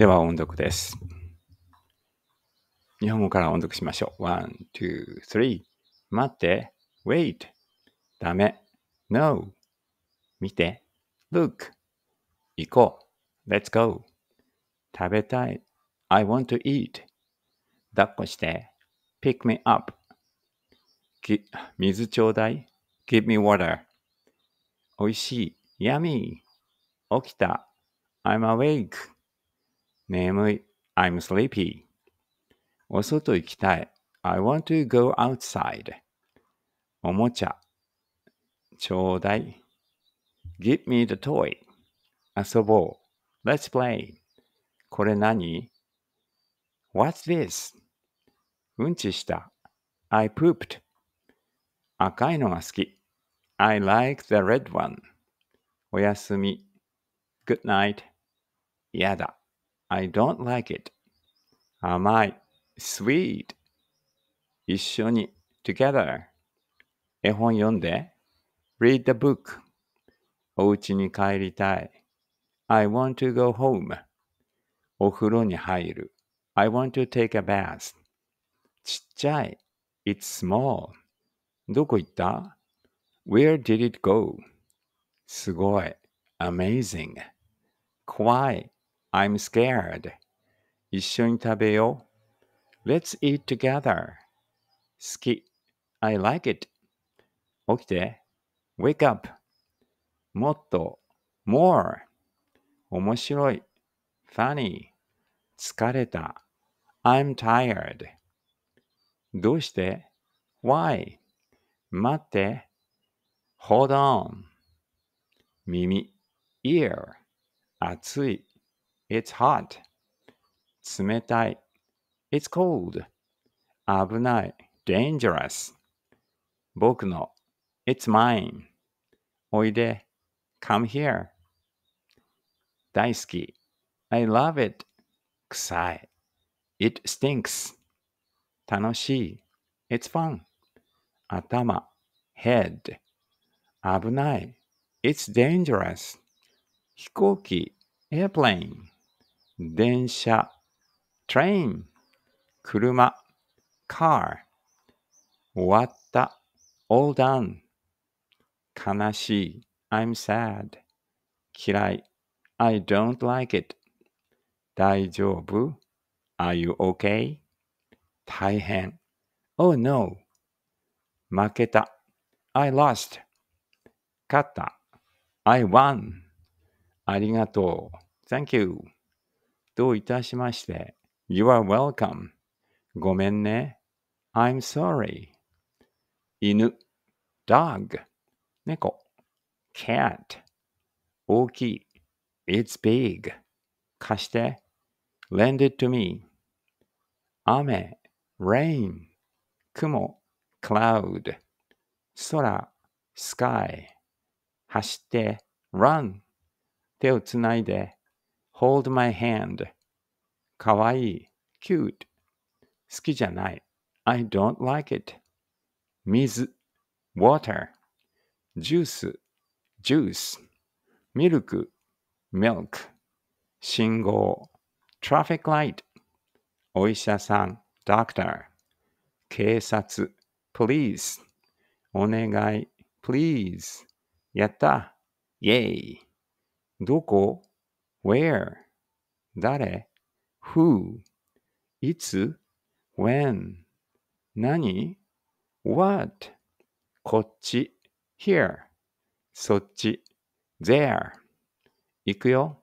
では音読です。日本語から音読しましょう。one, two, t 待って、wait. ダメ、no. 見て、look. 行こう、let's go. 食べたい、I want to eat. 抱っこして、pick me up. 水ちょうだい、give me water. おいしい、yummy. 起きた、I'm awake. 眠い I'm sleepy お外行きたい I want to go outside おもちゃちょうだい Give me the toy 遊ぼう Let's play これ何 ?What's this? うんちした I pooped 赤いのが好き I like the red one おやすみ Good night やだ I don't like it. 甘い sweet 一緒に together 絵本読んで read the book お家に帰りたい I want to go home お風呂に入る I want to take a bath ちっちゃい It's small どこ行った Where did it go? すごい Amazing 怖い I'm scared. 一緒に食べよう。Let's eat together. 好き。I like it. 起きて。Wake up. もっと。more. 面白い。funny. 疲れた。I'm tired. どうして ?why? 待って。hold on. 耳。ear. 熱い。It's hot. 冷たい。It's cold. 危ない。Dangerous. 僕の。It's mine. おいで。Come here. 大好き。I love it. 臭い。It stinks. 楽しい。It's fun. 頭。Head. 危ない。It's dangerous. 飛行機。Airplane. 電車 train 車 car 終わった all done 悲しい I'm sad 嫌い I don't like it 大丈夫 Are you okay? 大変 Oh no 負けた I lost 勝った I won ありがとう Thank you どういたしまして。You are welcome. ごめんね。I'm sorry. 犬 dog 猫 cat 大きい It's big 貸して Lend it to me 雨 rain 雲 cloud 空 sky 走って run 手をつないで hold my hand Kawaii, cute 好きじゃない I don't like it 水 water Juice, juice Milk, milk 信号 traffic light お医者さん doctor 警察 police お願い please やった yay どこ where 誰 who いつ when 何 what こっち here そっち there 行くよ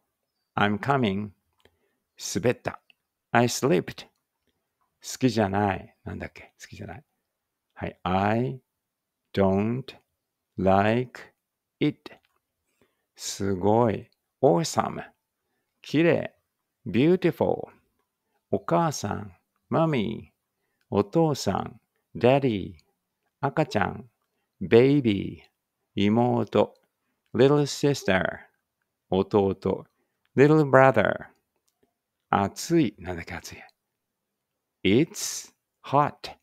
I'm coming 滑った I slipped 好きじゃないなんだっけ好きじゃないはい I don't like it すごい awesome きれい、beautiful。お母さん、マミー。お父さん、ダディ。赤ちゃん、ベイビー。妹、little sister。弟、little brother。暑い、なんだっけ暑い。It's hot.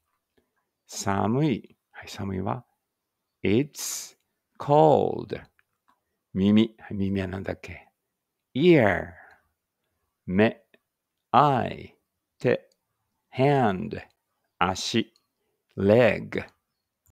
寒い。はい、寒いわ。It's cold. 耳。耳はなんだっけ ?ear. め eye te, hand 足 leg